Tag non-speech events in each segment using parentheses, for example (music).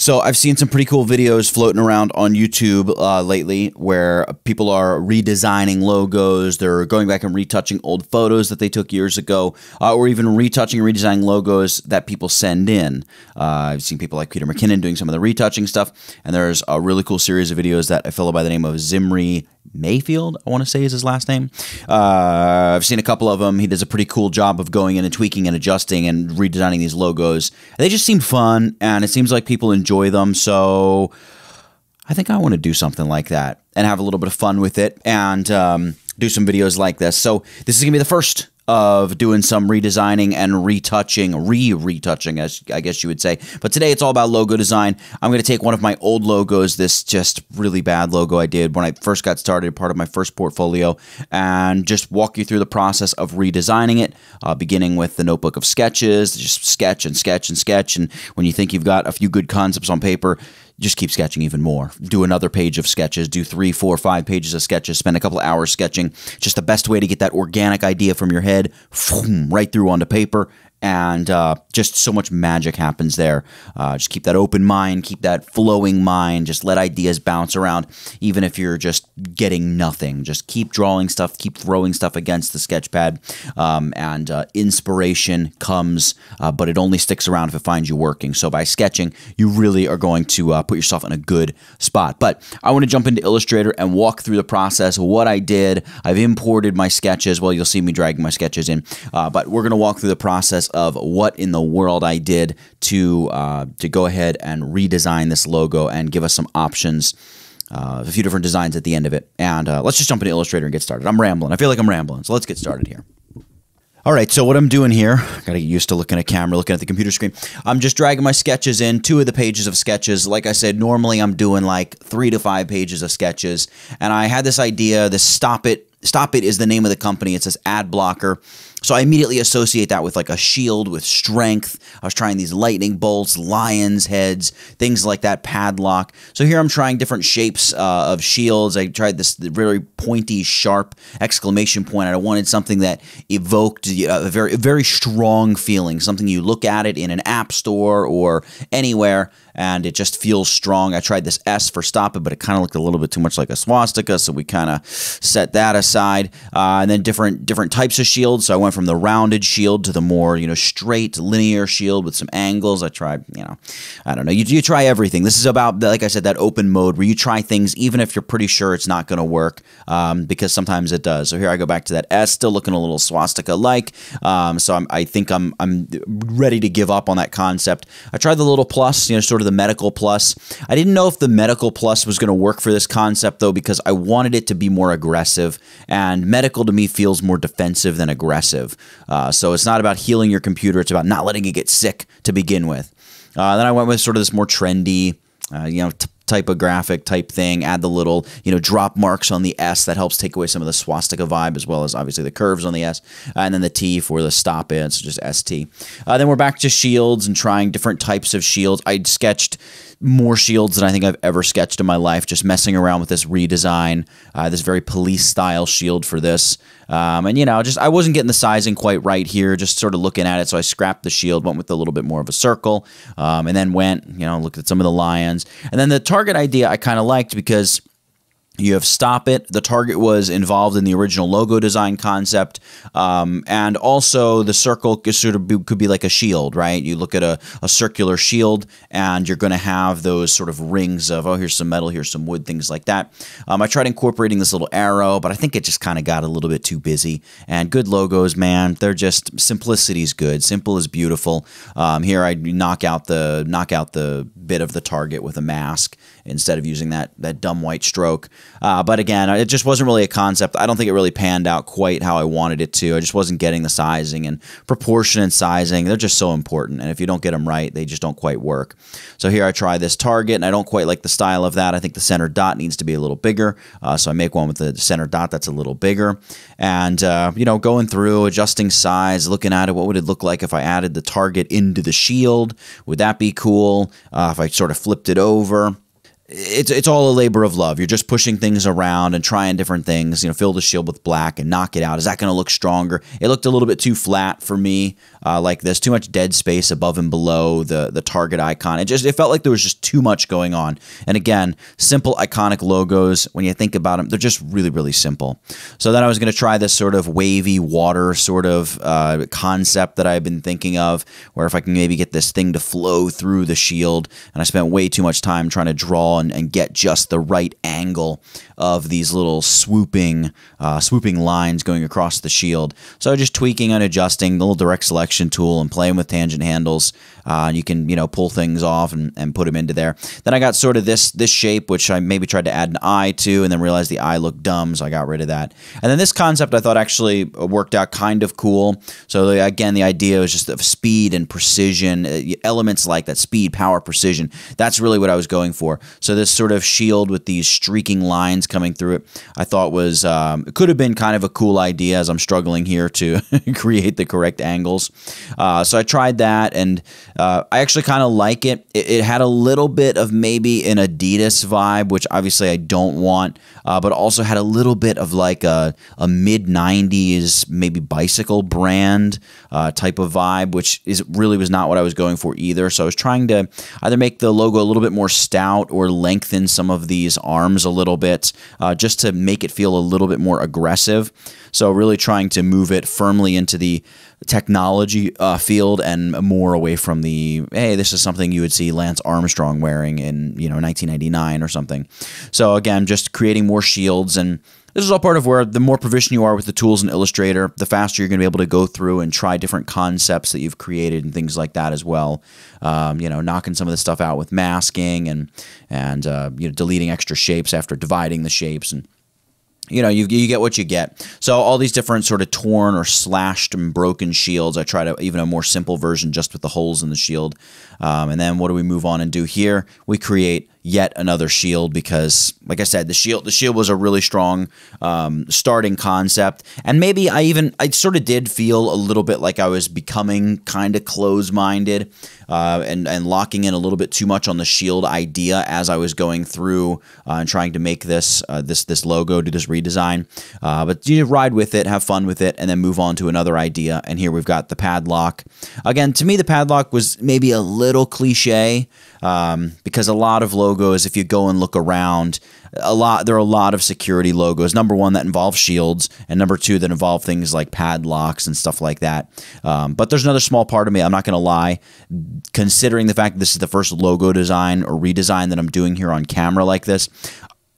So I've seen some pretty cool videos floating around on YouTube uh, lately where people are redesigning logos. They're going back and retouching old photos that they took years ago, uh, or even retouching, and redesigning logos that people send in. Uh, I've seen people like Peter McKinnon doing some of the retouching stuff, and there's a really cool series of videos that a fellow by the name of Zimri Mayfield, I want to say is his last name. Uh, I've seen a couple of them. He does a pretty cool job of going in and tweaking and adjusting and redesigning these logos. They just seem fun, and it seems like people enjoy them. So I think I want to do something like that and have a little bit of fun with it and um, do some videos like this. So this is going to be the first of doing some redesigning and retouching, re-retouching, as I guess you would say. But today it's all about logo design. I'm going to take one of my old logos, this just really bad logo I did when I first got started, part of my first portfolio, and just walk you through the process of redesigning it, uh, beginning with the notebook of sketches, just sketch and sketch and sketch. And when you think you've got a few good concepts on paper, just keep sketching even more. Do another page of sketches, do three, four, five pages of sketches, spend a couple hours sketching. Just the best way to get that organic idea from your head right through onto paper and uh, just so much magic happens there. Uh, just keep that open mind, keep that flowing mind, just let ideas bounce around, even if you're just getting nothing. Just keep drawing stuff, keep throwing stuff against the sketch pad, um, and uh, inspiration comes, uh, but it only sticks around if it finds you working. So by sketching, you really are going to uh, put yourself in a good spot. But I want to jump into Illustrator and walk through the process, what I did. I've imported my sketches. Well, you'll see me dragging my sketches in, uh, but we're going to walk through the process of what in the world I did to uh, to go ahead and redesign this logo and give us some options. Uh, a few different designs at the end of it. And uh, let's just jump into Illustrator and get started. I'm rambling. I feel like I'm rambling. So let's get started here. All right, so what I'm doing here, got to get used to looking at camera, looking at the computer screen. I'm just dragging my sketches in, two of the pages of sketches. Like I said, normally I'm doing like three to five pages of sketches. And I had this idea, this Stop It. Stop It is the name of the company. It says ad blocker. So I immediately associate that with like a shield with strength. I was trying these lightning bolts, lions heads, things like that, padlock. So here I'm trying different shapes uh, of shields. I tried this very pointy, sharp exclamation point. I wanted something that evoked uh, a very, a very strong feeling, something you look at it in an app store or anywhere and it just feels strong. I tried this S for stop it, but it kind of looked a little bit too much like a swastika, so we kind of set that aside. Uh, and then different different types of shields. So I went went from the rounded shield to the more, you know, straight linear shield with some angles. I tried, you know, I don't know. You, you try everything. This is about, like I said, that open mode where you try things even if you're pretty sure it's not going to work um, because sometimes it does. So here I go back to that S, still looking a little swastika-like. Um, so I'm, i think I'm, I'm ready to give up on that concept. I tried the little plus, you know, sort of the medical plus. I didn't know if the medical plus was going to work for this concept though because I wanted it to be more aggressive and medical to me feels more defensive than aggressive expensive. Uh, so it's not about healing your computer, it's about not letting it get sick to begin with. Uh, then I went with sort of this more trendy, uh, you know, typographic type thing. Add the little, you know, drop marks on the S that helps take away some of the swastika vibe, as well as obviously the curves on the S, uh, and then the T for the stop in, so just ST. Uh, then we're back to shields and trying different types of shields. I sketched more shields than I think I've ever sketched in my life, just messing around with this redesign, uh, this very police style shield for this. Um, and, you know, just I wasn't getting the sizing quite right here, just sort of looking at it. So I scrapped the shield, went with a little bit more of a circle, um, and then went, you know, looked at some of the lions. And then the target target idea I kind of liked because you have Stop It. The target was involved in the original logo design concept. Um, and also, the circle sort of be, could be like a shield, right? You look at a, a circular shield, and you're going to have those sort of rings of, oh, here's some metal, here's some wood, things like that. Um, I tried incorporating this little arrow, but I think it just kind of got a little bit too busy. And good logos, man, they're just simplicity is good. Simple is beautiful. Um, here, I knock out the knock out the bit of the target with a mask instead of using that that dumb white stroke. Uh, but again, it just wasn't really a concept. I don't think it really panned out quite how I wanted it to. I just wasn't getting the sizing and proportion and sizing. They're just so important, and if you don't get them right, they just don't quite work. So here I try this target, and I don't quite like the style of that. I think the center dot needs to be a little bigger, uh, so I make one with the center dot that's a little bigger. And uh, you know, going through adjusting size, looking at it, what would it look like if I added the target into the shield? Would that be cool? Uh, if I sort of flipped it over, it's it's all a labor of love. You're just pushing things around and trying different things. You know, fill the shield with black and knock it out. Is that going to look stronger? It looked a little bit too flat for me. Uh, like there's too much dead space above and below the the target icon. It just it felt like there was just too much going on. And again, simple iconic logos. When you think about them, they're just really really simple. So then I was going to try this sort of wavy water sort of uh, concept that I've been thinking of, where if I can maybe get this thing to flow through the shield. And I spent way too much time trying to draw and get just the right angle of these little swooping uh, swooping lines going across the shield. So just tweaking and adjusting the little direct selection tool and playing with tangent handles. Uh, you can you know pull things off and, and put them into there. Then I got sort of this this shape which I maybe tried to add an eye to and then realized the eye looked dumb so I got rid of that. And then this concept I thought actually worked out kind of cool. So again the idea was just of speed and precision uh, elements like that speed power precision that's really what I was going for. So so this sort of shield with these streaking lines coming through it, I thought was um, it could have been kind of a cool idea. As I'm struggling here to (laughs) create the correct angles, uh, so I tried that, and uh, I actually kind of like it. it. it. had a little bit of maybe an Adidas vibe, which obviously I don't want, uh, but also had a little bit of like a, a mid '90s maybe bicycle brand uh, type of vibe, which is really was not what I was going for either. So I was trying to either make the logo a little bit more stout or lengthen some of these arms a little bit uh, just to make it feel a little bit more aggressive. So, really trying to move it firmly into the technology uh, field and more away from the hey, this is something you would see Lance Armstrong wearing in you know 1999 or something. So again, just creating more shields and this is all part of where the more proficient you are with the tools in Illustrator, the faster you're going to be able to go through and try different concepts that you've created and things like that as well. Um, you know, knocking some of this stuff out with masking and and uh, you know deleting extra shapes after dividing the shapes and you know, you, you get what you get. So all these different sort of torn or slashed and broken shields. I try to even a more simple version just with the holes in the shield. Um, and then what do we move on and do here? We create yet another shield because like i said the shield the shield was a really strong um, starting concept and maybe i even i sort of did feel a little bit like i was becoming kind of close-minded uh, and and locking in a little bit too much on the shield idea as i was going through uh, and trying to make this uh, this this logo do this redesign uh, but you ride with it have fun with it and then move on to another idea and here we've got the padlock again to me the padlock was maybe a little cliche um, because a lot of logos logos if you go and look around a lot there are a lot of security logos number one that involve shields and number two that involve things like padlocks and stuff like that um, but there's another small part of me i'm not going to lie considering the fact that this is the first logo design or redesign that i'm doing here on camera like this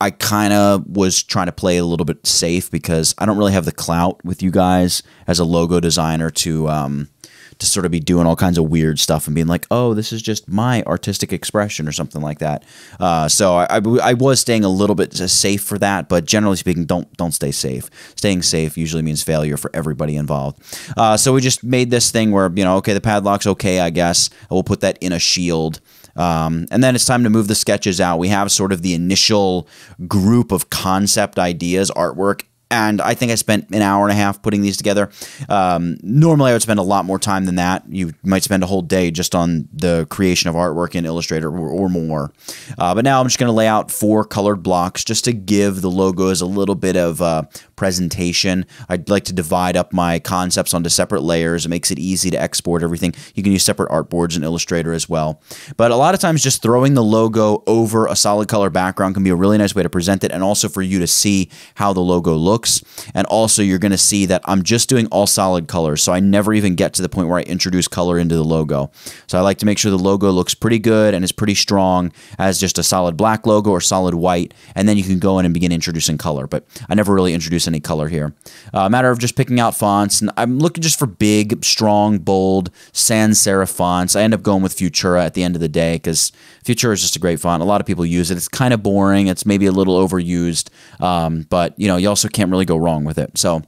I kind of was trying to play a little bit safe because I don't really have the clout with you guys as a logo designer to um, to sort of be doing all kinds of weird stuff and being like, oh, this is just my artistic expression or something like that. Uh, so I, I, I, was staying a little bit safe for that, but generally speaking, don't don't stay safe. Staying safe usually means failure for everybody involved. Uh, so we just made this thing where you know, okay, the padlock's okay, I guess. We'll put that in a shield. Um, and then it's time to move the sketches out. We have sort of the initial group of concept ideas, artwork and I think I spent an hour and a half putting these together. Um, normally, I would spend a lot more time than that. You might spend a whole day just on the creation of artwork in Illustrator or, or more. Uh, but now I'm just going to lay out four colored blocks just to give the logos a little bit of uh, presentation. I'd like to divide up my concepts onto separate layers. It makes it easy to export everything. You can use separate artboards in Illustrator as well. But a lot of times, just throwing the logo over a solid color background can be a really nice way to present it and also for you to see how the logo looks looks. And also you're going to see that I'm just doing all solid colors. So I never even get to the point where I introduce color into the logo. So I like to make sure the logo looks pretty good and is pretty strong as just a solid black logo or solid white. And then you can go in and begin introducing color. But I never really introduce any color here. A uh, matter of just picking out fonts. And I'm looking just for big, strong, bold, sans serif fonts. I end up going with Futura at the end of the day because Futura is just a great font. A lot of people use it. It's kind of boring. It's maybe a little overused. Um, but, you know, you also can't can't really go wrong with it. So.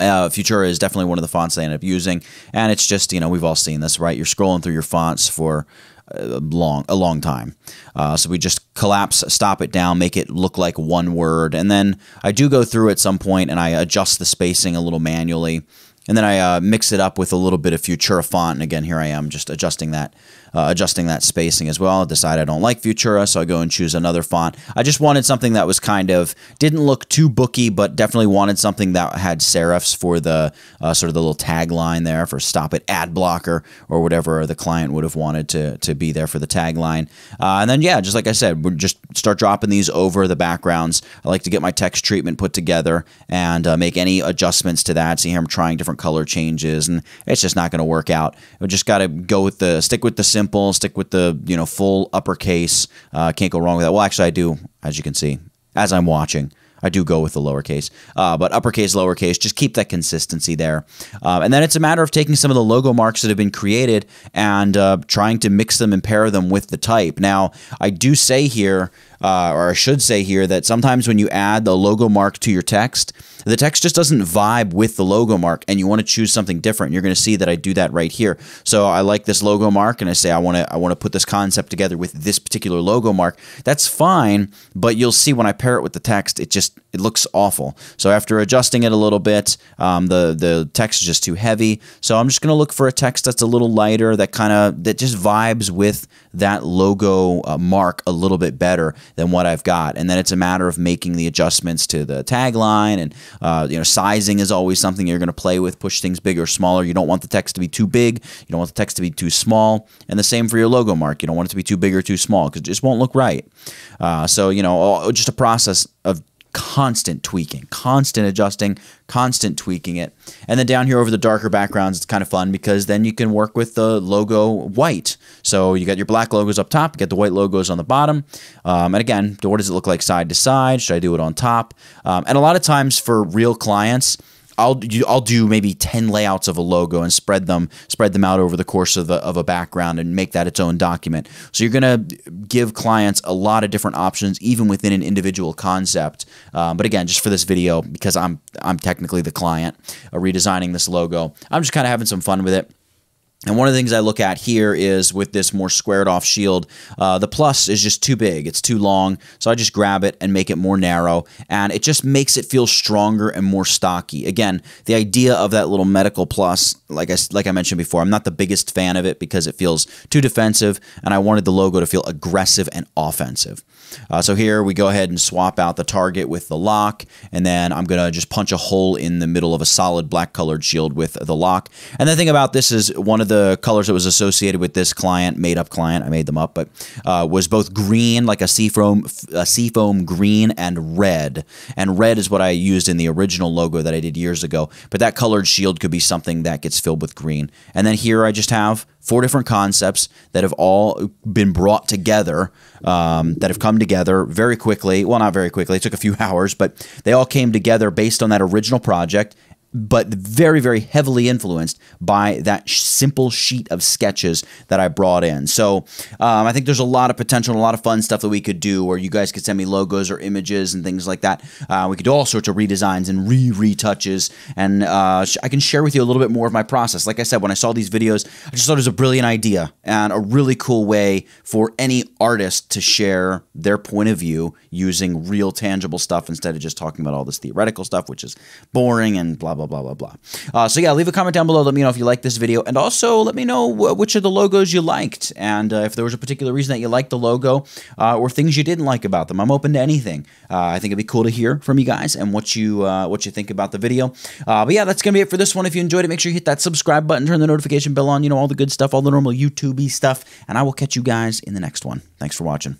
Uh, Futura is definitely one of the fonts they end up using, and it's just you know we've all seen this, right? You're scrolling through your fonts for a long a long time. Uh, so we just collapse, stop it down, make it look like one word, and then I do go through at some point and I adjust the spacing a little manually, and then I uh, mix it up with a little bit of Futura font. And again, here I am just adjusting that uh, adjusting that spacing as well. I decide I don't like Futura, so I go and choose another font. I just wanted something that was kind of didn't look too booky, but definitely wanted something that had serifs for the uh, sort of the little tagline there for stop it ad blocker or whatever the client would have wanted to to be there for the tagline. Uh, and then yeah, just like I said, we just start dropping these over the backgrounds. I like to get my text treatment put together and uh, make any adjustments to that. See here, I'm trying different color changes, and it's just not going to work out. We just got to go with the stick with the simple simple. Stick with the you know full uppercase. Uh, can't go wrong with that. Well, actually, I do, as you can see, as I'm watching. I do go with the lowercase, uh, but uppercase, lowercase, just keep that consistency there. Uh, and then it's a matter of taking some of the logo marks that have been created and uh, trying to mix them and pair them with the type. Now, I do say here, uh, or I should say here, that sometimes when you add the logo mark to your text, the text just doesn't vibe with the logo mark and you want to choose something different. You're going to see that I do that right here. So I like this logo mark and I say I want to I want to put this concept together with this particular logo mark. That's fine, but you'll see when I pair it with the text, it just it looks awful. So after adjusting it a little bit, um, the the text is just too heavy. So I'm just going to look for a text that's a little lighter that kind of that just vibes with that logo uh, mark a little bit better than what I've got. And then it's a matter of making the adjustments to the tagline and uh, you know, sizing is always something you're going to play with, push things bigger or smaller. You don't want the text to be too big. You don't want the text to be too small. And the same for your logo mark. You don't want it to be too big or too small because it just won't look right. Uh, so, you know, uh, just a process of constant tweaking, constant adjusting, constant tweaking it. And then down here over the darker backgrounds, it's kind of fun because then you can work with the logo white. So you got your black logos up top, you got the white logos on the bottom. Um, and again, what does it look like side to side? Should I do it on top? Um, and a lot of times for real clients, I'll do, I'll do maybe 10 layouts of a logo and spread them spread them out over the course of a, of a background and make that its own document. So you're going to give clients a lot of different options even within an individual concept. Um, but again, just for this video because I'm I'm technically the client uh, redesigning this logo. I'm just kind of having some fun with it. And one of the things I look at here is with this more squared off shield, uh, the plus is just too big. It's too long. So I just grab it and make it more narrow. And it just makes it feel stronger and more stocky. Again, the idea of that little medical plus, like I, like I mentioned before, I'm not the biggest fan of it because it feels too defensive. And I wanted the logo to feel aggressive and offensive. Uh, so here we go ahead and swap out the target with the lock, and then I'm going to just punch a hole in the middle of a solid black colored shield with the lock. And the thing about this is one of the colors that was associated with this client, made up client, I made them up, but uh, was both green, like a seafoam, a seafoam green, and red. And red is what I used in the original logo that I did years ago, but that colored shield could be something that gets filled with green. And then here I just have four different concepts that have all been brought together um, that have come together very quickly. Well, not very quickly. It took a few (laughs) hours, but they all came together based on that original project but very, very heavily influenced by that sh simple sheet of sketches that I brought in. So um, I think there's a lot of potential and a lot of fun stuff that we could do where you guys could send me logos or images and things like that. Uh, we could do all sorts of redesigns and re-retouches. And uh, I can share with you a little bit more of my process. Like I said, when I saw these videos, I just thought it was a brilliant idea and a really cool way for any artist to share their point of view using real tangible stuff instead of just talking about all this theoretical stuff, which is boring and blah, blah, blah, blah, blah, blah. Uh, so yeah, leave a comment down below. Let me know if you like this video. And also let me know which of the logos you liked and uh, if there was a particular reason that you liked the logo uh, or things you didn't like about them. I'm open to anything. Uh, I think it'd be cool to hear from you guys and what you uh, what you think about the video. Uh, but yeah, that's going to be it for this one. If you enjoyed it, make sure you hit that subscribe button, turn the notification bell on, you know, all the good stuff, all the normal YouTube stuff. And I will catch you guys in the next one. Thanks for watching.